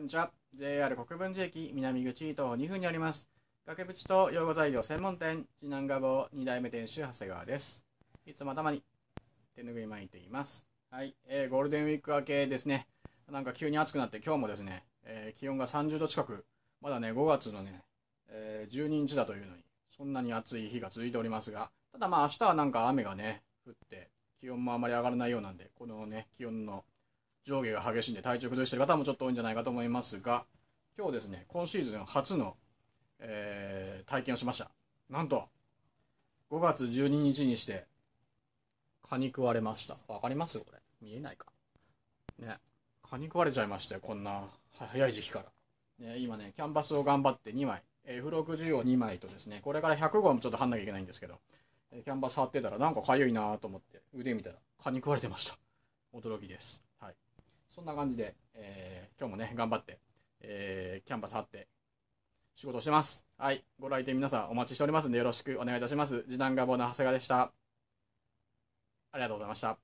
んにちは。JR 国分寺駅南口徒歩2分にあります。崖淵と養護材料専門店、次男画坊2代目店主、長谷川です。いつも頭に手ぬぐい巻いています。はい、えー、ゴールデンウィーク明けですね。なんか急に暑くなって、今日もですね、えー、気温が30度近く、まだね、5月のね、えー、12日だというのに、そんなに暑い日が続いておりますが、ただまあ明日はなんか雨がね、降って、気温もあまり上がらないようなんで、このね、気温の上下が激しいんで体調崩してる方もちょっと多いんじゃないかと思いますが、今日ですね、今シーズン初の、えー、体験をしました。なんと、5月12日にして、蚊に食われました。わかりますこれ。見えないか。ね。蚊に食われちゃいましたよ、こんな早い時期から。ね、今ね、キャンバスを頑張って2枚、F60 を2枚とですね、これから100号もちょっと貼んなきゃいけないんですけど、キャンバス貼ってたらなんか痒いなと思って腕見たら蚊に食われてました。驚きです。そんな感じで、えー、今日もね、頑張って、えー、キャンパス張って、仕事してます。はい。ご来店皆さんお待ちしておりますんで、よろしくお願いいたします。次男がボの長谷川でした。ありがとうございました。